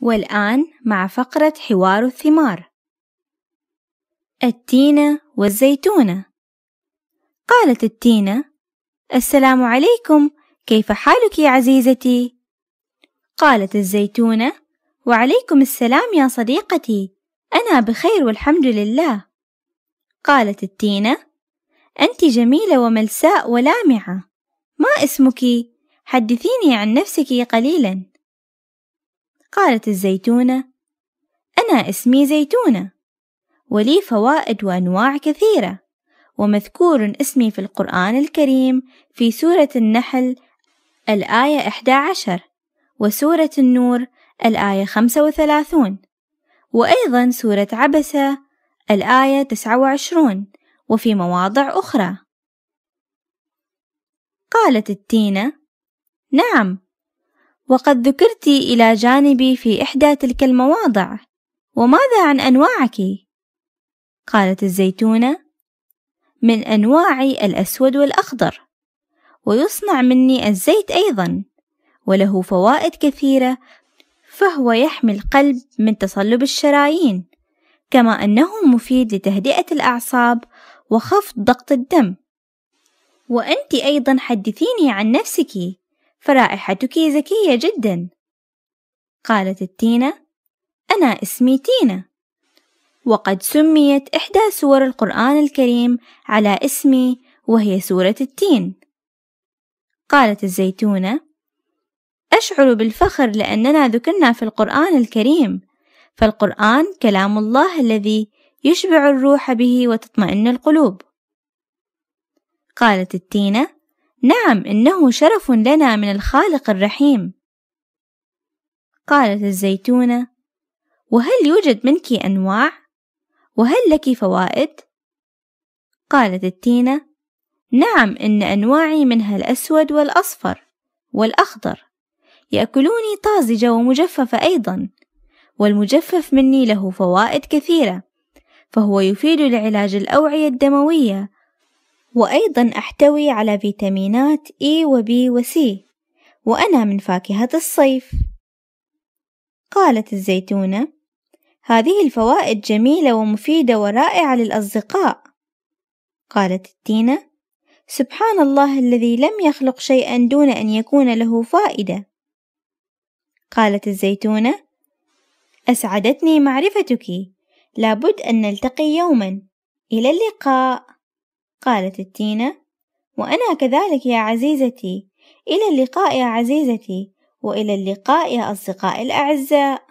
والآن مع فقرة حوار الثمار التينة والزيتونة قالت التينة السلام عليكم كيف حالك يا عزيزتي قالت الزيتونة وعليكم السلام يا صديقتي أنا بخير والحمد لله قالت التينة أنت جميلة وملساء ولامعة ما اسمك حدثيني عن نفسك قليلا قالت الزيتونة أنا اسمي زيتونة ولي فوائد وأنواع كثيرة ومذكور اسمي في القرآن الكريم في سورة النحل الآية 11 وسورة النور الآية 35 وأيضا سورة عبسة الآية 29 وفي مواضع أخرى قالت التينة نعم وقد ذكرت إلى جانبي في إحدى تلك المواضع وماذا عن أنواعك؟ قالت الزيتونة من أنواعي الأسود والأخضر ويصنع مني الزيت أيضا وله فوائد كثيرة فهو يحمي القلب من تصلب الشرايين كما أنه مفيد لتهدئة الأعصاب وخفض ضغط الدم وأنت أيضا حدثيني عن نفسك فرائحتك ذكية جدا قالت التينة أنا اسمي تينة وقد سميت إحدى سور القرآن الكريم على اسمي وهي سورة التين قالت الزيتونة أشعر بالفخر لأننا ذكرنا في القرآن الكريم فالقرآن كلام الله الذي يشبع الروح به وتطمئن القلوب قالت التينة نعم إنه شرف لنا من الخالق الرحيم قالت الزيتونة وهل يوجد منك أنواع؟ وهل لك فوائد؟ قالت التينة نعم إن أنواعي منها الأسود والأصفر والأخضر يأكلوني طازجة ومجففة أيضا والمجفف مني له فوائد كثيرة فهو يفيد لعلاج الأوعية الدموية وأيضا أحتوي على فيتامينات E وبي وسي وأنا من فاكهة الصيف قالت الزيتونة هذه الفوائد جميلة ومفيدة ورائعة للأصدقاء قالت التينة سبحان الله الذي لم يخلق شيئا دون أن يكون له فائدة قالت الزيتونة أسعدتني معرفتك لابد أن نلتقي يوما إلى اللقاء قالت التينة وأنا كذلك يا عزيزتي إلى اللقاء يا عزيزتي وإلى اللقاء يا أصدقائي الأعزاء